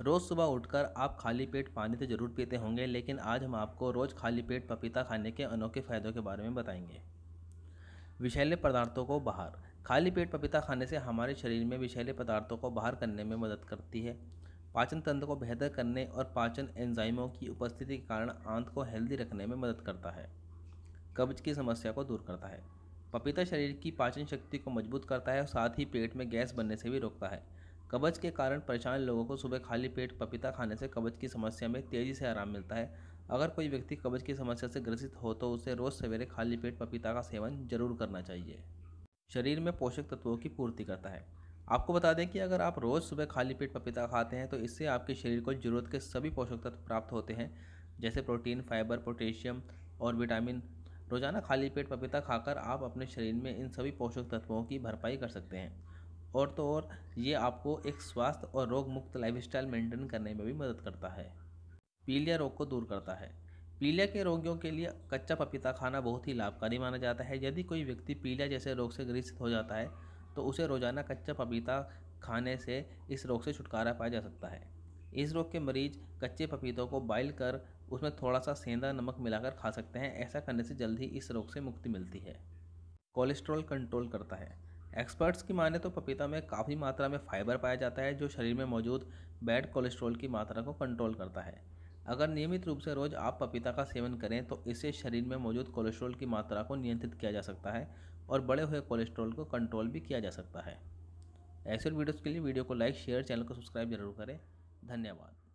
रोज़ सुबह उठकर आप खाली पेट पानी तो ज़रूर पीते होंगे लेकिन आज हम आपको रोज़ खाली पेट पपीता खाने के अनोखे फ़ायदों के बारे में बताएंगे विषैले पदार्थों को बाहर खाली पेट पपीता खाने से हमारे शरीर में विषैले पदार्थों को बाहर करने में मदद करती है पाचन तंत्र को बेहतर करने और पाचन एंजाइमों की उपस्थिति के कारण आंत को हेल्दी रखने में मदद करता है कब्ज की समस्या को दूर करता है पपीता शरीर की पाचन शक्ति को मजबूत करता है और साथ ही पेट में गैस बनने से भी रोकता है कब्ज के कारण परेशान लोगों को सुबह खाली पेट पपीता खाने से कब्ज की समस्या में तेज़ी से आराम मिलता है अगर कोई व्यक्ति कब्ज की समस्या से ग्रसित हो तो उसे रोज़ सवेरे खाली पेट पपीता का सेवन जरूर करना चाहिए शरीर में पोषक तत्वों की पूर्ति करता है आपको बता दें कि अगर आप रोज़ सुबह खाली पेट पपीता खाते हैं तो इससे आपके शरीर को जरूरत के सभी पोषक तत्व प्राप्त होते हैं जैसे प्रोटीन फाइबर पोटेशियम और विटामिन रोज़ाना खाली पेट पपीता खाकर आप अपने शरीर में इन सभी पोषक तत्वों की भरपाई कर सकते हैं और तो और ये आपको एक स्वास्थ्य और रोग मुक्त स्टाइल मेंटेन करने में भी मदद करता है पीलिया रोग को दूर करता है पीलिया के रोगियों के लिए कच्चा पपीता खाना बहुत ही लाभकारी माना जाता है यदि कोई व्यक्ति पीलिया जैसे रोग से ग्रसित हो जाता है तो उसे रोज़ाना कच्चा पपीता खाने से इस रोग से छुटकारा पाया जा सकता है इस रोग के मरीज कच्चे पपीतों को बॉइल कर उसमें थोड़ा सा सेंधा नमक मिलाकर खा सकते हैं ऐसा करने से जल्द ही इस रोग से मुक्ति मिलती है कोलेस्ट्रॉल कंट्रोल करता है एक्सपर्ट्स की माने तो पपीता में काफ़ी मात्रा में फाइबर पाया जाता है जो शरीर में मौजूद बैड कोलेस्ट्रॉल की मात्रा को कंट्रोल करता है अगर नियमित रूप से रोज़ आप पपीता का सेवन करें तो इससे शरीर में मौजूद कोलेस्ट्रॉल की मात्रा को नियंत्रित किया जा सकता है और बढ़े हुए कोलेस्ट्रॉल को कंट्रोल भी किया जा सकता है ऐसे वीडियोज़ के लिए वीडियो को लाइक शेयर चैनल को सब्सक्राइब जरूर करें धन्यवाद